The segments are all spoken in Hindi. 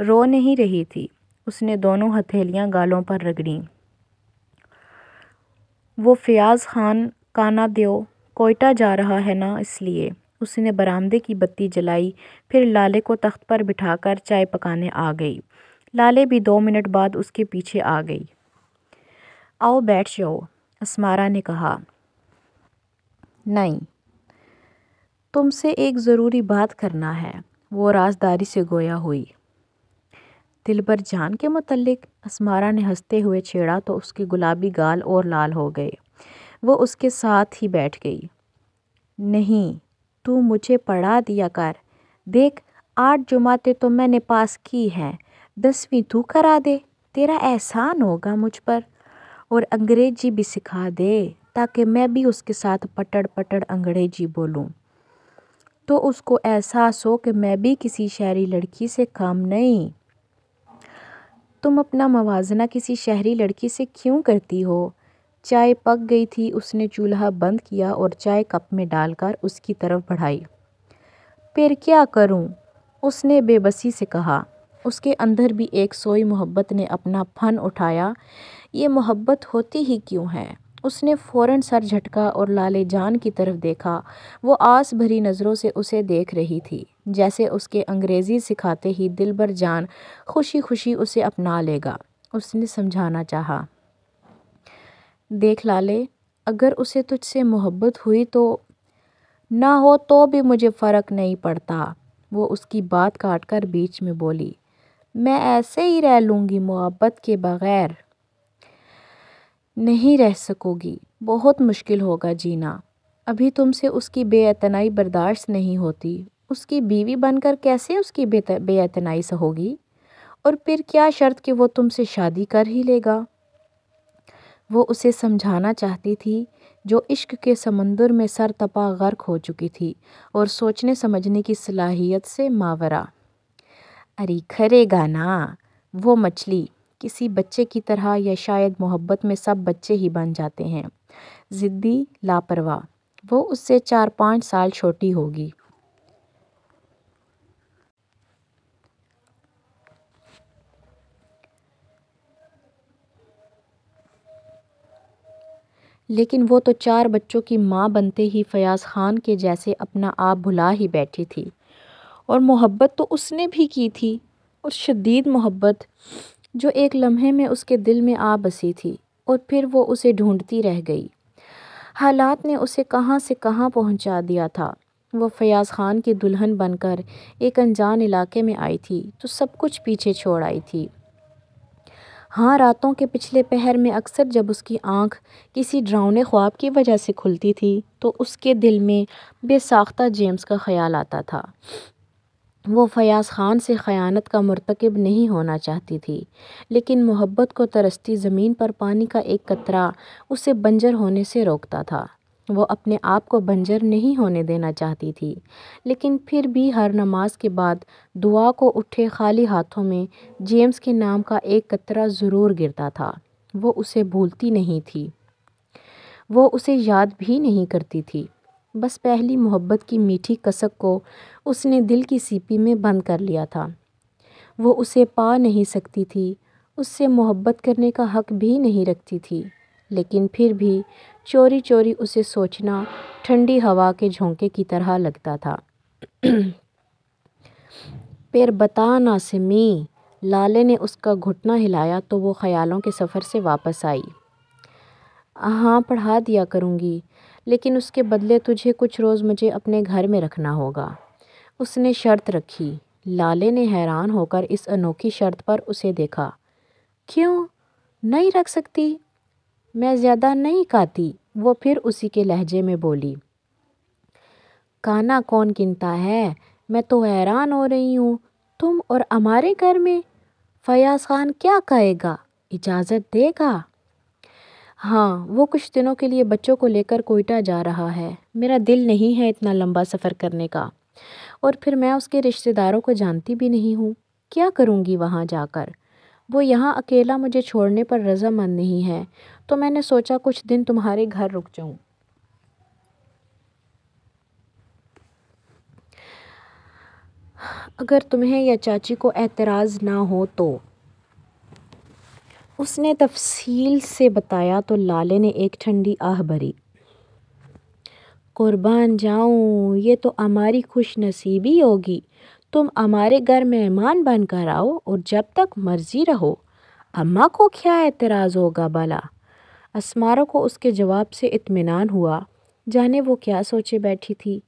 रो नहीं रही थी उसने दोनों हथेलियां गालों पर रगड़ी वो फ़याज़ खान का ना कोयटा जा रहा है ना इसलिए उसने बरामदे की बत्ती जलाई फिर लाले को तख्त पर बिठाकर चाय पकाने आ गई लाले भी दो मिनट बाद उसके पीछे आ गई आओ बैठ जाओ असमारा ने कहा नहीं तुमसे एक ज़रूरी बात करना है वो राजदारी से गोया हुई दिलबर जान के मतलब असमारा ने हंसते हुए छेड़ा तो उसकी गुलाबी गाल और लाल हो गए वो उसके साथ ही बैठ गई नहीं तू मुझे पढ़ा दिया कर देख आठ जुमाते तो मैंने पास की हैं दसवीं तू करा दे तेरा एहसान होगा मुझ पर और अंग्रेजी भी सिखा दे ताकि मैं भी उसके साथ पटड़ पटड़ अंग्रेजी बोलूँ तो उसको एहसास हो कि मैं भी किसी शहरी लड़की से कम नहीं तुम अपना मवाजना किसी शहरी लड़की से क्यों करती हो चाय पक गई थी उसने चूल्हा बंद किया और चाय कप में डालकर उसकी तरफ बढ़ाई फिर क्या करूं? उसने बेबसी से कहा उसके अंदर भी एक सोई मोहब्बत ने अपना फन उठाया ये मोहब्बत होती ही क्यों है उसने फ़ौरन सर झटका और लाले जान की तरफ देखा वो आस भरी नज़रों से उसे देख रही थी जैसे उसके अंग्रेज़ी सिखाते ही दिल भर जान खुशी खुशी उसे अपना लेगा उसने समझाना चाहा देख लाले अगर उसे तुझसे मोहब्बत हुई तो ना हो तो भी मुझे फ़र्क नहीं पड़ता वो उसकी बात काट कर बीच में बोली मैं ऐसे ही रह लूँगी मोहब्बत के बग़ैर नहीं रह सकोगी बहुत मुश्किल होगा जीना अभी तुमसे उसकी बेअतनाई बर्दाश्त नहीं होती उसकी बीवी बनकर कैसे उसकी बेअतनाई सहोगी और फिर क्या शर्त कि वो तुमसे शादी कर ही लेगा वो उसे समझाना चाहती थी जो इश्क के समंदर में सर तपा गर्क हो चुकी थी और सोचने समझने की सलाहियत से मावरा अरे खरेगा ना वो मछली किसी बच्चे की तरह या शायद मोहब्बत में सब बच्चे ही बन जाते हैं ज़िद्दी लापरवाह वो उससे चार पाँच साल छोटी होगी लेकिन वो तो चार बच्चों की माँ बनते ही फ़याज़ ख़ान के जैसे अपना आप भुला ही बैठी थी और मोहब्बत तो उसने भी की थी और शदीद मोहब्बत जो एक लम्हे में उसके दिल में आ बसी थी और फिर वो उसे ढूंढती रह गई हालात ने उसे कहाँ से कहाँ पहुँचा दिया था वो फयाज़ ख़ान की दुल्हन बनकर एक अनजान इलाके में आई थी तो सब कुछ पीछे छोड़ आई थी हाँ रातों के पिछले पहर में अक्सर जब उसकी आंख किसी ड्राउने ख्वाब की वजह से खुलती थी तो उसके दिल में बेसाख्ता जेम्स का ख्याल आता था वो फ़याज़ ख़ान से ख़यानत का मरतकब नहीं होना चाहती थी लेकिन मोहब्बत को तरसती ज़मीन पर पानी का एक कतरा उसे बंजर होने से रोकता था वो अपने आप को बंजर नहीं होने देना चाहती थी लेकिन फिर भी हर नमाज के बाद दुआ को उठे खाली हाथों में जेम्स के नाम का एक कतरा ज़रूर गिरता था वो उसे भूलती नहीं थी वो उसे याद भी नहीं करती थी बस पहली मोहब्बत की मीठी कसक को उसने दिल की सीपी में बंद कर लिया था वो उसे पा नहीं सकती थी उससे मोहब्बत करने का हक भी नहीं रखती थी लेकिन फिर भी चोरी चोरी उसे सोचना ठंडी हवा के झोंके की तरह लगता था पर बता ना सिमी लाले ने उसका घुटना हिलाया तो वो ख़यालों के सफ़र से वापस आई हाँ पढ़ा दिया करूँगी लेकिन उसके बदले तुझे कुछ रोज़ मुझे अपने घर में रखना होगा उसने शर्त रखी लाले ने हैरान होकर इस अनोखी शर्त पर उसे देखा क्यों नहीं रख सकती मैं ज़्यादा नहीं खाती वो फिर उसी के लहजे में बोली काना कौन गिनता है मैं तो हैरान हो रही हूँ तुम और हमारे घर में फयाज खान क्या कहेगा इजाज़त देगा हाँ वो कुछ दिनों के लिए बच्चों को लेकर कोयटा जा रहा है मेरा दिल नहीं है इतना लंबा सफ़र करने का और फिर मैं उसके रिश्तेदारों को जानती भी नहीं हूँ क्या करूँगी वहाँ जाकर वो यहाँ अकेला मुझे छोड़ने पर रजामंद नहीं है तो मैंने सोचा कुछ दिन तुम्हारे घर रुक जाऊँ अगर तुम्हें या चाची को एतराज़ ना हो तो उसने तफसील से बताया तो लाले ने एक ठंडी आह भरी कुर्बान जाऊँ ये तो हमारी खुश नसीबी होगी तुम हमारे घर मेहमान बनकर आओ और जब तक मर्जी रहो अम्मा को क्या एतराज़ होगा बाला असमारों को उसके जवाब से इत्मीनान हुआ जाने वो क्या सोचे बैठी थी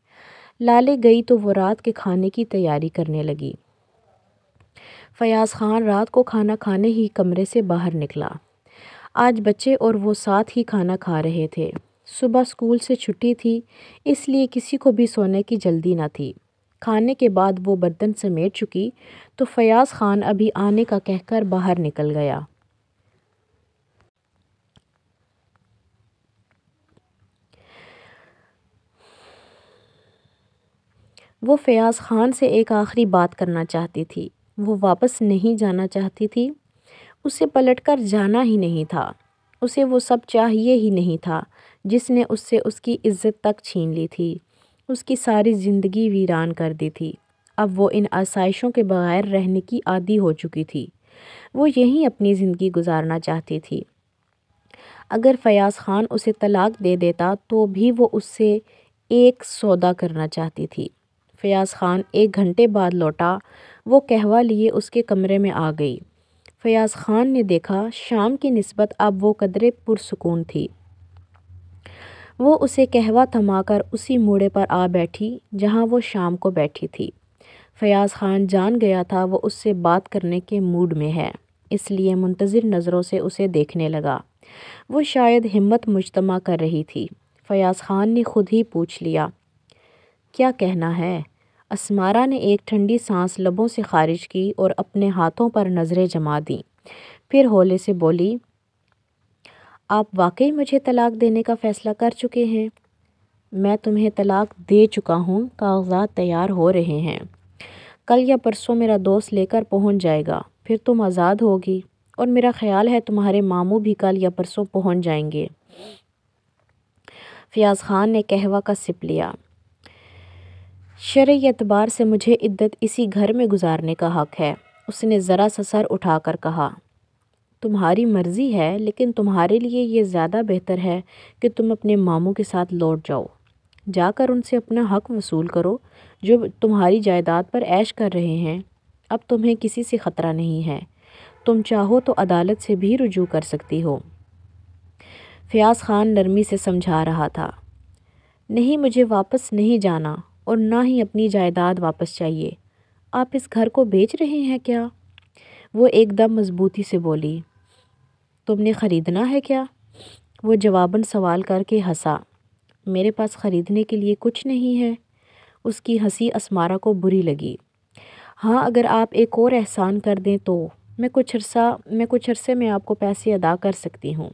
लाले गई तो वो रात के खाने की तैयारी करने लगी फ़याज़ ख़ान रात को खाना खाने ही कमरे से बाहर निकला आज बच्चे और वो साथ ही खाना खा रहे थे सुबह स्कूल से छुट्टी थी इसलिए किसी को भी सोने की जल्दी ना थी खाने के बाद वो बर्तन समेट चुकी तो फ़याज़ ख़ान अभी आने का कहकर बाहर निकल गया वो फ़याज़ ख़ान से एक आखिरी बात करना चाहती थी वो वापस नहीं जाना चाहती थी उसे पलटकर जाना ही नहीं था उसे वो सब चाहिए ही नहीं था जिसने उससे उसकी इज्जत तक छीन ली थी उसकी सारी ज़िंदगी वीरान कर दी थी अब वो इन आसाइशों के बग़ैर रहने की आदि हो चुकी थी वो यहीं अपनी ज़िंदगी गुजारना चाहती थी अगर फ़याज़ ख़ान उसे तलाक दे देता तो भी वो उससे एक सौदा करना चाहती थी फ़याज़ ख़ान एक घंटे बाद लौटा वो कहवा लिए उसके कमरे में आ गई फ़याज़ ख़ान ने देखा शाम की नस्बत अब वो कदरे पुरसकून थी वो उसे कहवा थमाकर उसी मूड़े पर आ बैठी जहाँ वो शाम को बैठी थी फ़याज़ ख़ान जान गया था वो उससे बात करने के मूड में है इसलिए मुंतज़र नज़रों से उसे देखने लगा वो शायद हिम्मत मुजतमा कर रही थी फ़याज़ ख़ान ने खुद ही पूछ लिया क्या कहना है असमारा ने एक ठंडी सांस लबों से खारिज की और अपने हाथों पर नज़रें जमा दीं फिर होले से बोली आप वाकई मुझे तलाक देने का फ़ैसला कर चुके हैं मैं तुम्हें तलाक दे चुका हूँ कागजात तैयार हो रहे हैं कल या परसों मेरा दोस्त लेकर पहुँच जाएगा फिर तुम आज़ाद होगी और मेरा ख्याल है तुम्हारे मामू भी कल या परसों पहुँच जाएंगे फ़ियाज़ ख़ान ने कहवा का सिप लिया शर्य एतबार से मुझे इद्दत इसी घर में गुजारने का हक़ है उसने ज़रा सा सर उठा कर कहा तुम्हारी मर्ज़ी है लेकिन तुम्हारे लिए ये ज़्यादा बेहतर है कि तुम अपने मामों के साथ लौट जाओ जाकर उनसे अपना हक़ वसूल करो जो तुम्हारी जायदाद पर ऐश कर रहे हैं अब तुम्हें किसी से ख़तरा नहीं है तुम चाहो तो अदालत से भी रुजू कर सकती हो फ़याज़ ख़ान नरमी से समझा रहा था नहीं मुझे वापस नहीं जाना और ना ही अपनी जायदाद वापस चाहिए आप इस घर को बेच रहे हैं क्या वो एकदम मज़बूती से बोली तुमने ख़रीदना है क्या वो जवाबन सवाल करके हंसा मेरे पास ख़रीदने के लिए कुछ नहीं है उसकी हंसी असमारा को बुरी लगी हाँ अगर आप एक और एहसान कर दें तो मैं कुछ अरसा मैं कुछ अरसे में आपको पैसे अदा कर सकती हूँ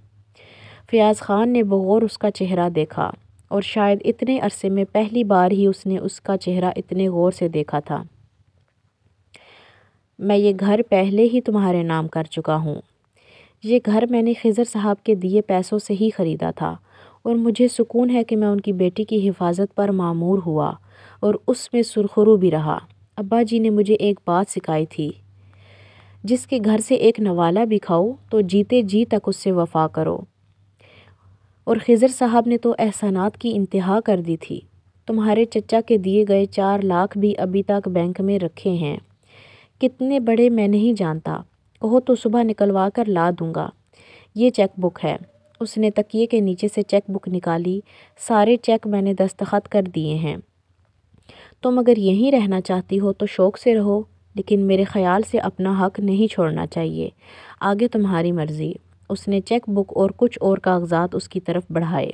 फ़याज़ ख़ान ने बगौर उसका चेहरा देखा और शायद इतने अरसे में पहली बार ही उसने उसका चेहरा इतने गौर से देखा था मैं ये घर पहले ही तुम्हारे नाम कर चुका हूँ ये घर मैंने खिजर साहब के दिए पैसों से ही ख़रीदा था और मुझे सुकून है कि मैं उनकी बेटी की हिफाजत पर मामूर हुआ और उसमें सुरखरू भी रहा अब्बा जी ने मुझे एक बात सिखाई थी जिसके घर से एक नवाला भी खाओ तो जीते जी तक उससे वफा करो और खिज़र साहब ने तो एहसानात की इंतहा कर दी थी तुम्हारे चचा के दिए गए चार लाख भी अभी तक बैंक में रखे हैं कितने बड़े मैं नहीं जानता कहो तो सुबह निकलवा कर ला दूँगा ये चेक बुक है उसने तकिए के नीचे से चेक बुक निकाली सारे चेक मैंने दस्तखत कर दिए हैं तुम अगर यहीं रहना चाहती हो तो शौक़ से रहो लेकिन मेरे ख़्याल से अपना हक नहीं छोड़ना चाहिए आगे तुम्हारी मर्ज़ी उसने चेक बुक और कुछ और कागजात उसकी तरफ बढ़ाए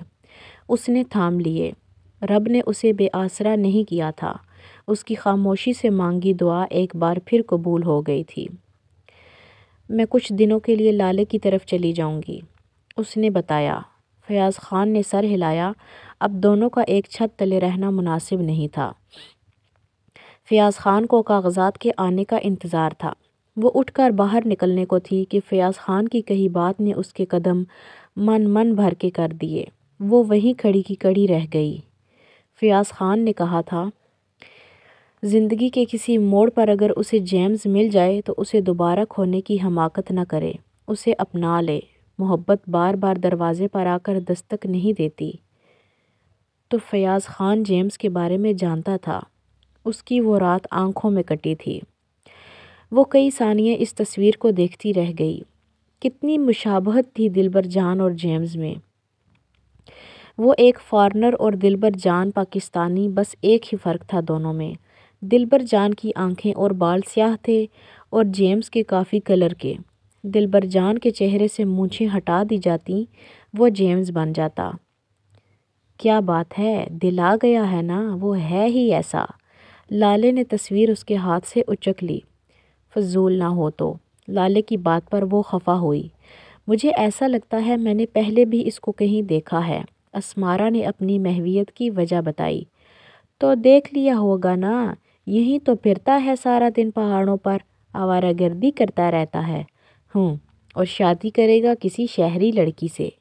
उसने थाम लिए रब ने उसे बेआसरा नहीं किया था उसकी खामोशी से मांगी दुआ एक बार फिर कबूल हो गई थी मैं कुछ दिनों के लिए लाले की तरफ चली जाऊंगी उसने बताया फयाज़ ख़ान ने सर हिलाया अब दोनों का एक छत तले रहना मुनासिब नहीं था फयाज़ ख़ान को कागजात के आने का इंतज़ार था वो उठकर बाहर निकलने को थी कि फ़याज़ ख़ान की कही बात ने उसके कदम मन मन भर के कर दिए वो वहीं खड़ी की कड़ी रह गई फ़याज़ ख़ान ने कहा था ज़िंदगी के किसी मोड़ पर अगर उसे जेम्स मिल जाए तो उसे दोबारा खोने की हमाकत न करे उसे अपना ले मोहब्बत बार बार दरवाज़े पर आकर दस्तक नहीं देती तो फ़याज़ ख़ान जेम्स के बारे में जानता था उसकी वो रात आंखों में कटी थी वो कई सानियाँ इस तस्वीर को देखती रह गई कितनी मुशाबहत थी दिलबर जान और जेम्स में वो एक फ़ॉरनर और दिलबर जान पाकिस्तानी बस एक ही फ़र्क था दोनों में दिलबर जान की आंखें और बाल स्याह थे और जेम्स के काफ़ी कलर के दिलबर जान के चेहरे से मूछें हटा दी जाती वो जेम्स बन जाता क्या बात है दिल आ गया है ना वो है ही ऐसा लाले ने तस्वीर उसके हाथ से उचक ली फजूल ना हो तो लाले की बात पर वो खफा हुई मुझे ऐसा लगता है मैंने पहले भी इसको कहीं देखा है असमारा ने अपनी महवियत की वजह बताई तो देख लिया होगा ना यहीं तो फिरता है सारा दिन पहाड़ों पर आवारा गर्दी करता रहता है हूँ और शादी करेगा किसी शहरी लड़की से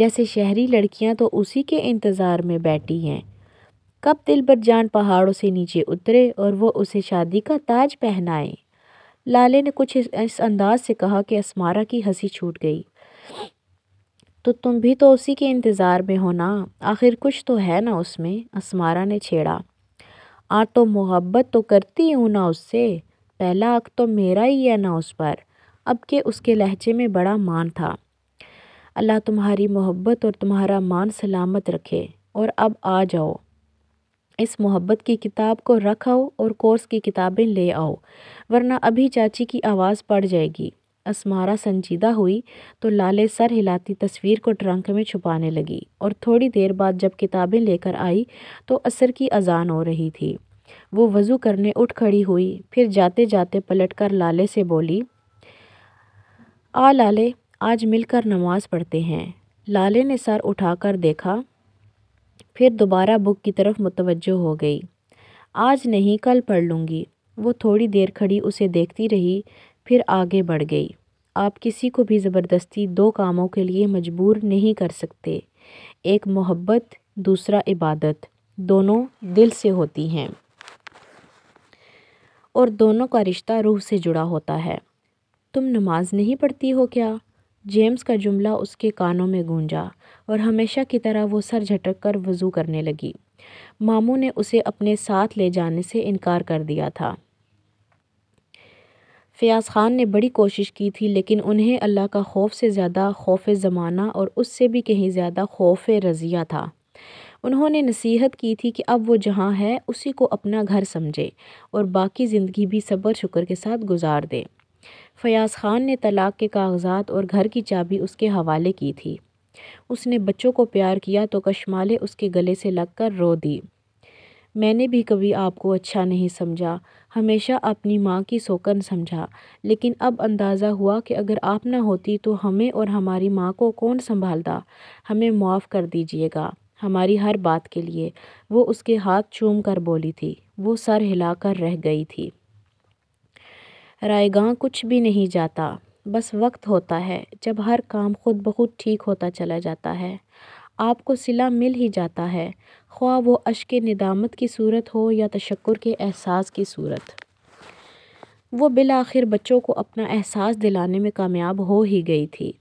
जैसे शहरी लड़कियाँ तो उसी के इंतज़ार में बैठी हैं कब दिल जान पहाड़ों से नीचे उतरे और वो उसे शादी का ताज पहनाएं लाले ने कुछ इस, इस अंदाज से कहा कि असमारा की हंसी छूट गई तो तुम भी तो उसी के इंतज़ार में हो ना आखिर कुछ तो है ना उसमें असमारा ने छेड़ा आ तो मोहब्बत तो करती हूँ ना उससे पहला अक तो मेरा ही है ना उस पर अब के उसके लहजे में बड़ा मान था अल्लाह तुम्हारी मोहब्बत और तुम्हारा मान सलामत रखे और अब आ जाओ इस मोहब्बत की किताब को रख आओ और कोर्स की किताबें ले आओ वरना अभी चाची की आवाज़ पड़ जाएगी असमारा संजीदा हुई तो लाले सर हिलाती तस्वीर को ट्रंक में छुपाने लगी और थोड़ी देर बाद जब किताबें लेकर आई तो असर की अजान हो रही थी वो वज़ू करने उठ खड़ी हुई फिर जाते जाते पलट कर लाले से बोली आ लाले आज मिलकर नमाज़ पढ़ते हैं लाले ने सर उठाकर देखा फिर दोबारा बुक की तरफ मुतवजो हो गई आज नहीं कल पढ़ लूँगी वो थोड़ी देर खड़ी उसे देखती रही फिर आगे बढ़ गई आप किसी को भी ज़बरदस्ती दो कामों के लिए मजबूर नहीं कर सकते एक मोहब्बत दूसरा इबादत दोनों दिल से होती हैं और दोनों का रिश्ता रूह से जुड़ा होता है तुम नमाज नहीं पढ़ती हो क्या जेम्स का जुमला उसके कानों में गूंजा और हमेशा की तरह वो सर झटक कर वज़ू करने लगी मामू ने उसे अपने साथ ले जाने से इनकार कर दिया था फ़याज़ ख़ान ने बड़ी कोशिश की थी लेकिन उन्हें अल्लाह का खौफ से ज़्यादा खौफ ज़माना और उससे भी कहीं ज़्यादा खौफ रज़िया था उन्होंने नसीहत की थी कि अब वो जहाँ है उसी को अपना घर समझे और बाकी ज़िंदगी भी सब्र शुक्र के साथ गुजार दे फ़याज़ ख़ान ने तलाक़ के कागज़ात और घर की चाबी उसके हवाले की थी उसने बच्चों को प्यार किया तो कशमाले उसके गले से लगकर रो दी मैंने भी कभी आपको अच्छा नहीं समझा हमेशा अपनी माँ की सोकन समझा लेकिन अब अंदाज़ा हुआ कि अगर आप ना होती तो हमें और हमारी माँ को कौन संभालता हमें माफ़ कर दीजिएगा हमारी हर बात के लिए वो उसके हाथ चूम कर बोली थी वो सर हिलाकर रह गई थी रायगा कुछ भी नहीं जाता बस वक्त होता है जब हर काम ख़ुद ब खुद ठीक होता चला जाता है आपको सिला मिल ही जाता है ख्वा वो अश्क निदामत की सूरत हो या तशक्र के एहसास की सूरत वो बिल आखिर बच्चों को अपना एहसास दिलाने में कामयाब हो ही गई थी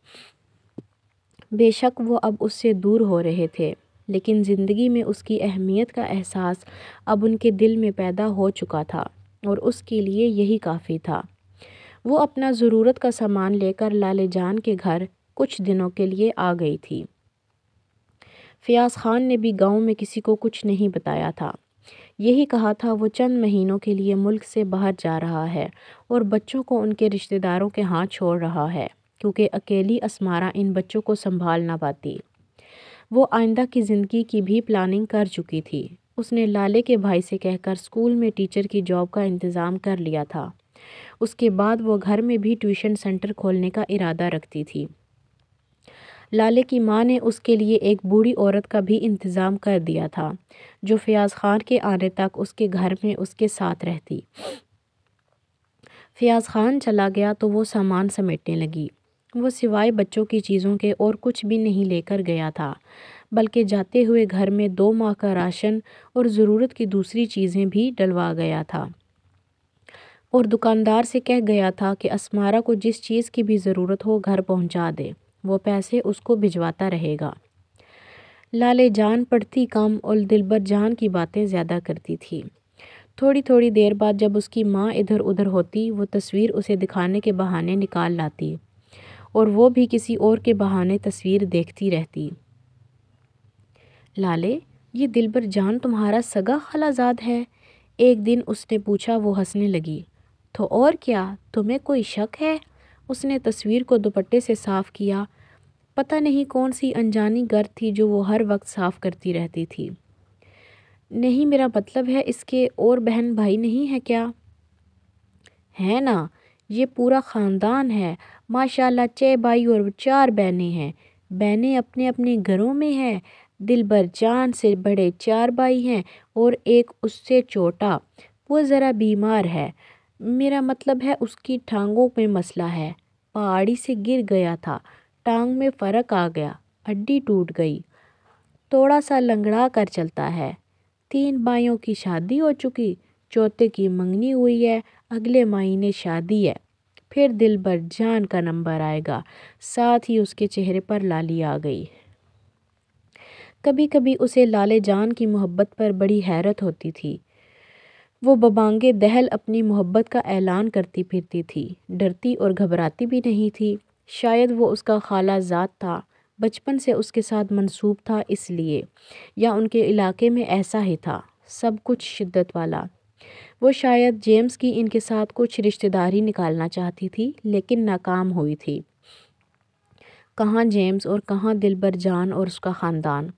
बेशक वो अब उससे दूर हो रहे थे लेकिन ज़िंदगी में उसकी अहमियत का एहसास अब उनके दिल में पैदा हो चुका था और उसके लिए यही काफ़ी था वो अपना ज़रूरत का सामान लेकर लाले जान के घर कुछ दिनों के लिए आ गई थी फ़याज़ ख़ान ने भी गांव में किसी को कुछ नहीं बताया था यही कहा था वो चंद महीनों के लिए मुल्क से बाहर जा रहा है और बच्चों को उनके रिश्तेदारों के हाथ छोड़ रहा है क्योंकि अकेली असमारा इन बच्चों को संभाल ना पाती वो आइंदा की ज़िंदगी की भी प्लानिंग कर चुकी थी उसने लाले के भाई से कहकर स्कूल में टीचर की जॉब का इंतज़ाम कर लिया था उसके बाद वो घर में भी ट्यूशन सेंटर खोलने का इरादा रखती थी लाले की माँ ने उसके लिए एक बूढ़ी औरत का भी इंतज़ाम कर दिया था जो फ़याज़ ख़ान के आने तक उसके घर में उसके साथ रहती फ़याज़ ख़ान चला गया तो वो सामान समेटने लगी वो सिवाय बच्चों की चीज़ों के और कुछ भी नहीं लेकर गया था बल्कि जाते हुए घर में दो माह का राशन और ज़रूरत की दूसरी चीज़ें भी डलवा गया था और दुकानदार से कह गया था कि असमारा को जिस चीज़ की भी ज़रूरत हो घर पहुंचा दे वो पैसे उसको भिजवाता रहेगा लाले जान पढ़ती कम और दिलबर जान की बातें ज़्यादा करती थी थोड़ी थोड़ी देर बाद जब उसकी माँ इधर उधर होती वो तस्वीर उसे दिखाने के बहाने निकाल लाती और वो भी किसी और के बहाने तस्वीर देखती रहती लाले ये दिलबर जान तुम्हारा सगा खलाजाद है एक दिन उसने पूछा वो हंसने लगी तो और क्या तुम्हें कोई शक है उसने तस्वीर को दुपट्टे से साफ़ किया पता नहीं कौन सी अनजानी गर्द थी जो वो हर वक्त साफ़ करती रहती थी नहीं मेरा मतलब है इसके और बहन भाई नहीं है क्या है ना ये पूरा ख़ानदान है माशाल्लाह छः भाई और चार बहनें हैं बहनें अपने अपने घरों में हैं दिलबर जान से बड़े चार भाई हैं और एक उससे छोटा वो ज़रा बीमार है मेरा मतलब है उसकी टांगों में मसला है पहाड़ी से गिर गया था टांग में फ़र्क आ गया हड्डी टूट गई थोड़ा सा लंगड़ा कर चलता है तीन भाइयों की शादी हो चुकी चौथे की मंगनी हुई है अगले महीने शादी है फिर दिल भर जान का नंबर आएगा साथ ही उसके चेहरे पर लाली आ गई कभी कभी उसे लाले जान की मोहब्बत पर बड़ी हैरत होती थी वो बबांगे दहल अपनी मोहब्बत का ऐलान करती फिरती थी डरती और घबराती भी नहीं थी शायद वो उसका खाला जात था बचपन से उसके साथ मंसूब था इसलिए या उनके इलाके में ऐसा ही था सब कुछ शिद्दत वाला वो शायद जेम्स की इनके साथ कुछ रिश्तेदारी निकालना चाहती थी लेकिन नाकाम हुई थी कहाँ जेम्स और कहाँ दिलबर जान और उसका ख़ानदान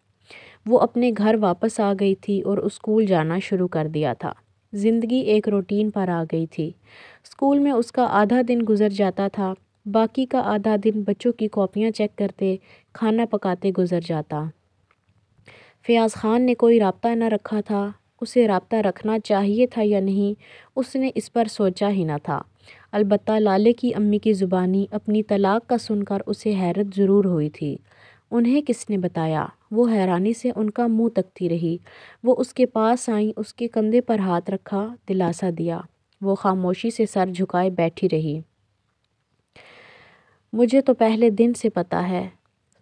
वो अपने घर वापस आ गई थी और स्कूल जाना शुरू कर दिया था ज़िंदगी एक रूटीन पर आ गई थी स्कूल में उसका आधा दिन गुजर जाता था बाकी का आधा दिन बच्चों की कॉपियाँ चेक करते खाना पकाते गुजर जाता फ़याज़ ख़ान ने कोई रबता न रखा था उसे रबता रखना चाहिए था या नहीं उसने इस पर सोचा ही ना था अलबत् लाले की अम्मी की ज़ुबानी अपनी तलाक का सुनकर उसे हैरत ज़रूर हुई थी उन्हें किसने बताया वो हैरानी से उनका मुंह तकती रही वो उसके पास आई उसके कंधे पर हाथ रखा दिलासा दिया वो खामोशी से सर झुकाए बैठी रही मुझे तो पहले दिन से पता है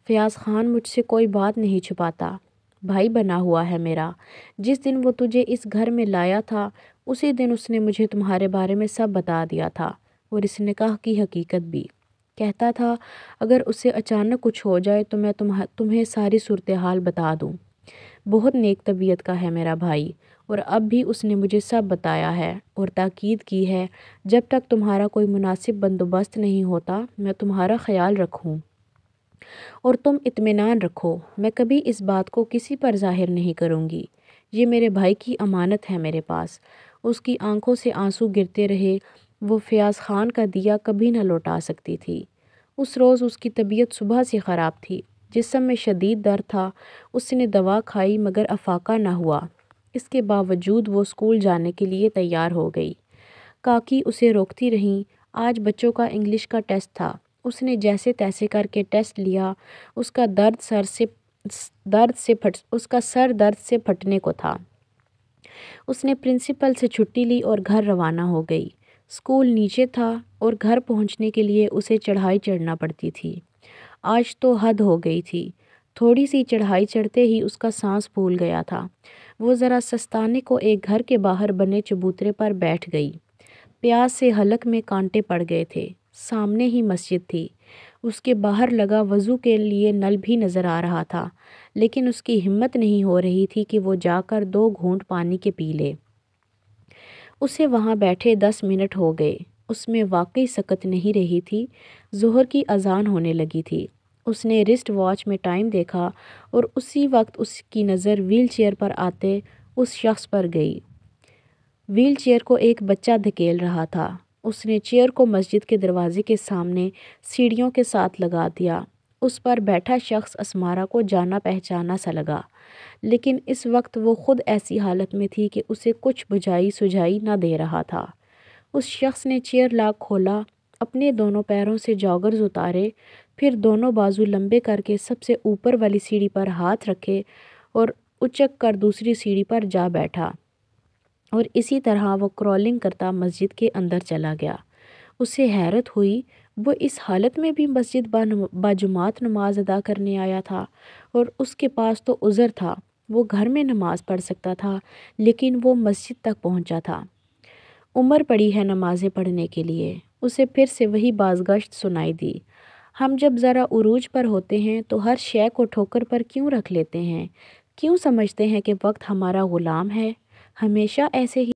फ़याज़ ख़ान मुझसे कोई बात नहीं छुपाता भाई बना हुआ है मेरा जिस दिन वो तुझे इस घर में लाया था उसी दिन उसने मुझे तुम्हारे बारे में सब बता दिया था और इसने कहा कि हकीकत भी कहता था अगर उसे अचानक कुछ हो जाए तो मैं तुम्ह तुम्हें सारी सूरत हाल बता दूँ बहुत नेक तबीयत का है मेरा भाई और अब भी उसने मुझे सब बताया है और ताकीद की है जब तक तुम्हारा कोई मुनासिब बंदोबस्त नहीं होता मैं तुम्हारा ख्याल रखूँ और तुम इतमान रखो मैं कभी इस बात को किसी पर जाहिर नहीं करूँगी ये मेरे भाई की अमानत है मेरे पास उसकी आंखों से आंसू गिरते रहे वो फ़याज़ ख़ान का दिया कभी न लौटा सकती थी उस रोज़ उसकी तबीयत सुबह से ख़राब थी जिसम में शदीद दर्द था उसने दवा खाई मगर अफाका ना हुआ इसके बावजूद वो स्कूल जाने के लिए तैयार हो गई काकी उसे रोकती रहीं आज बच्चों का इंग्लिश का टेस्ट था उसने जैसे तैसे करके टेस्ट लिया उसका दर्द सर से दर्द से फट उसका सर दर्द से फटने को था उसने प्रिंसिपल से छुट्टी ली और घर रवाना हो गई स्कूल नीचे था और घर पहुंचने के लिए उसे चढ़ाई चढ़ना पड़ती थी आज तो हद हो गई थी थोड़ी सी चढ़ाई चढ़ते ही उसका सांस फूल गया था वो ज़रा सस्ताने को एक घर के बाहर बने चबूतरे पर बैठ गई प्यास से हलक में कांटे पड़ गए थे सामने ही मस्जिद थी उसके बाहर लगा वज़ू के लिए नल भी नज़र आ रहा था लेकिन उसकी हिम्मत नहीं हो रही थी कि वो जाकर दो घूंट पानी के पी ले उसे वहाँ बैठे दस मिनट हो गए उसमें वाकई सकत नहीं रही थी जोहर की अजान होने लगी थी उसने रिस्ट वॉच में टाइम देखा और उसी वक्त उसकी नज़र व्हील चेयर पर आते उस शख्स पर गई व्हील चेयर को एक बच्चा धकेल रहा था उसने चेयर को मस्जिद के दरवाजे के सामने सीढ़ियों के साथ लगा दिया उस पर बैठा शख्स असमारा को जाना पहचाना सा लगा लेकिन इस वक्त वो खुद ऐसी हालत में थी कि उसे कुछ बुझाई सुझाई ना दे रहा था उस शख्स ने चेयर लाक खोला अपने दोनों पैरों से जॉगर्स उतारे फिर दोनों बाजू लंबे करके सबसे ऊपर वाली सीढ़ी पर हाथ रखे और उचक कर दूसरी सीढ़ी पर जा बैठा और इसी तरह वो क्रॉलिंग करता मस्जिद के अंदर चला गया उसे हैरत हुई वो इस हालत में भी मस्जिद बाजुमात नमाज अदा करने आया था और उसके पास तो उज़र था वो घर में नमाज पढ़ सकता था लेकिन वो मस्जिद तक पहुंचा था उम्र पड़ी है नमाज़ें पढ़ने के लिए उसे फिर से वही बाजगश्त सुनाई दी हम जब ज़रा उरूज पर होते हैं तो हर शेय को ठोकर पर क्यों रख लेते हैं क्यों समझते हैं कि वक्त हमारा ग़ुलाम है हमेशा ऐसे ही